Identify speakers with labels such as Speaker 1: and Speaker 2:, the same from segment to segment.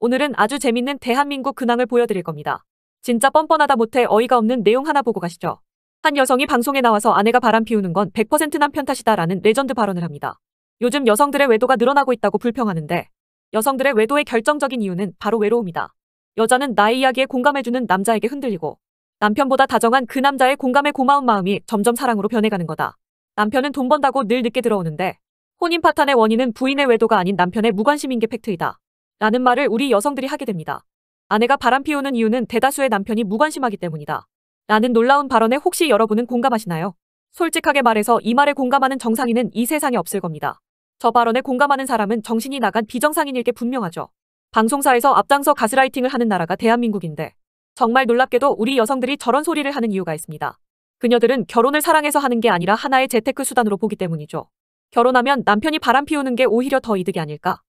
Speaker 1: 오늘은 아주 재밌는 대한민국 근황을 보여드릴 겁니다. 진짜 뻔뻔하다 못해 어이가 없는 내용 하나 보고 가시죠. 한 여성이 방송에 나와서 아내가 바람 피우는 건 100% 남편 탓이다라는 레전드 발언을 합니다. 요즘 여성들의 외도가 늘어나고 있다고 불평하는데 여성들의 외도의 결정적인 이유는 바로 외로움이다. 여자는 나의 이야기에 공감해주는 남자에게 흔들리고 남편보다 다정한 그 남자의 공감에 고마운 마음이 점점 사랑으로 변해가는 거다. 남편은 돈 번다고 늘 늦게 들어오는데 혼인 파탄의 원인은 부인의 외도가 아닌 남편의 무관심인 게 팩트이다. 라는 말을 우리 여성들이 하게 됩니다. 아내가 바람 피우는 이유는 대다수의 남편이 무관심하기 때문이다. 라는 놀라운 발언에 혹시 여러분은 공감하시나요? 솔직하게 말해서 이 말에 공감하는 정상인은 이 세상에 없을 겁니다. 저 발언에 공감하는 사람은 정신이 나간 비정상인일 게 분명하죠. 방송사에서 앞장서 가스라이팅을 하는 나라가 대한민국인데 정말 놀랍게도 우리 여성들이 저런 소리를 하는 이유가 있습니다. 그녀들은 결혼을 사랑해서 하는 게 아니라 하나의 재테크 수단으로 보기 때문이죠. 결혼하면 남편이 바람 피우는 게 오히려 더 이득이 아닐까?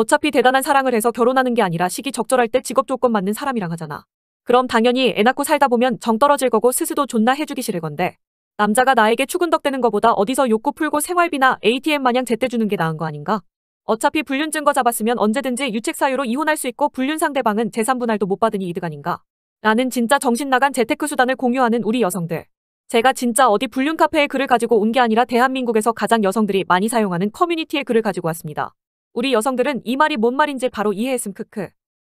Speaker 1: 어차피 대단한 사랑을 해서 결혼하는 게 아니라 시기 적절할 때 직업 조건 맞는 사람이랑 하잖아. 그럼 당연히 애 낳고 살다 보면 정 떨어질 거고 스스로 존나 해주기 싫을 건데 남자가 나에게 추근덕대는 거보다 어디서 욕구 풀고 생활비나 ATM 마냥 제때 주는 게 나은 거 아닌가? 어차피 불륜 증거 잡았으면 언제든지 유책 사유로 이혼할 수 있고 불륜 상대방은 재산 분할도 못 받으니 이득 아닌가? 나는 진짜 정신 나간 재테크 수단을 공유하는 우리 여성들. 제가 진짜 어디 불륜 카페에 글을 가지고 온 게 아니라 대한민국에서 가장 여성들이 많이 사용하는 커뮤니티에 글을 가지고 왔습니다. 우리 여성들은 이 말이 뭔 말인지 바로 이해했음 크크.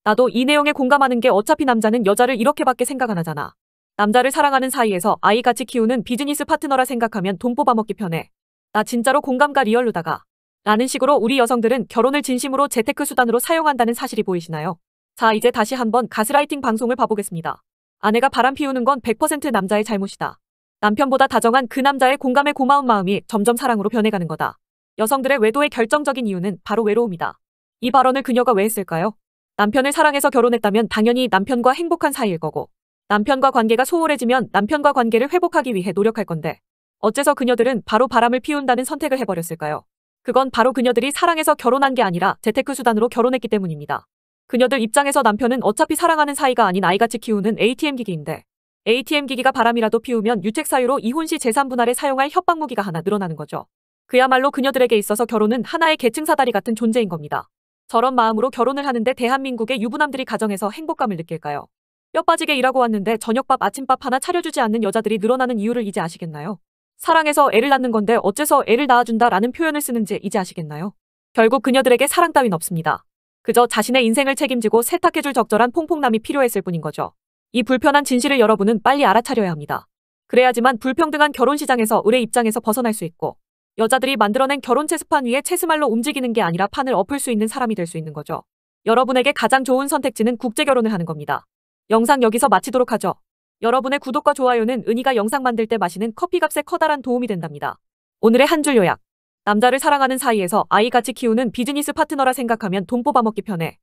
Speaker 1: 나도 이 내용에 공감하는 게 어차피 남자는 여자를 이렇게밖에 생각 안 하잖아. 남자를 사랑하는 사이에서 아이같이 키우는 비즈니스 파트너라 생각하면 돈 뽑아먹기 편해. 나 진짜로 공감과 리얼로다가. 라는 식으로 우리 여성들은 결혼을 진심으로 재테크 수단으로 사용한다는 사실이 보이시나요? 자 이제 다시 한번 가스라이팅 방송을 봐보겠습니다. 아내가 바람 피우는 건 100% 남자의 잘못이다. 남편보다 다정한 그 남자의 공감에 고마운 마음이 점점 사랑으로 변해가는 거다. 여성들의 외도의 결정적인 이유는 바로 외로움이다. 이 발언을 그녀가 왜 했을까요? 남편을 사랑해서 결혼했다면 당연히 남편과 행복한 사이일 거고 남편과 관계가 소홀해지면 남편과 관계를 회복하기 위해 노력할 건데 어째서 그녀들은 바로 바람을 피운다는 선택을 해버렸을까요? 그건 바로 그녀들이 사랑해서 결혼한 게 아니라 재테크 수단으로 결혼했기 때문입니다. 그녀들 입장에서 남편은 어차피 사랑하는 사이가 아닌 아이같이 키우는 ATM 기기인데 ATM 기기가 바람이라도 피우면 유책 사유로 이혼 시 재산 분할에 사용할 협박무기가 하나 늘어나는 거죠. 그야말로 그녀들에게 있어서 결혼은 하나의 계층 사다리 같은 존재인 겁니다. 저런 마음으로 결혼을 하는데 대한민국의 유부남들이 가정에서 행복감을 느낄까요? 뼈 빠지게 일하고 왔는데 저녁밥 아침밥 하나 차려주지 않는 여자들이 늘어나는 이유를 이제 아시겠나요? 사랑해서 애를 낳는 건데 어째서 애를 낳아준다라는 표현을 쓰는지 이제 아시겠나요? 결국 그녀들에게 사랑 따윈 없습니다. 그저 자신의 인생을 책임지고 세탁해줄 적절한 퐁퐁남이 필요했을 뿐인 거죠. 이 불편한 진실을 여러분은 빨리 알아차려야 합니다. 그래야지만 불평등한 결혼 시장에서 을의 입장에서 벗어날 수 있고 여자들이 만들어낸 결혼 체스판 위에 체스말로 움직이는 게 아니라 판을 엎을 수 있는 사람이 될 수 있는 거죠. 여러분에게 가장 좋은 선택지는 국제 결혼을 하는 겁니다. 영상 여기서 마치도록 하죠. 여러분의 구독과 좋아요는 은희가 영상 만들 때 마시는 커피값에 커다란 도움이 된답니다. 오늘의 한 줄 요약. 남자를 사랑하는 사이에서 아이같이 키우는 비즈니스 파트너라 생각하면 돈 뽑아먹기 편해.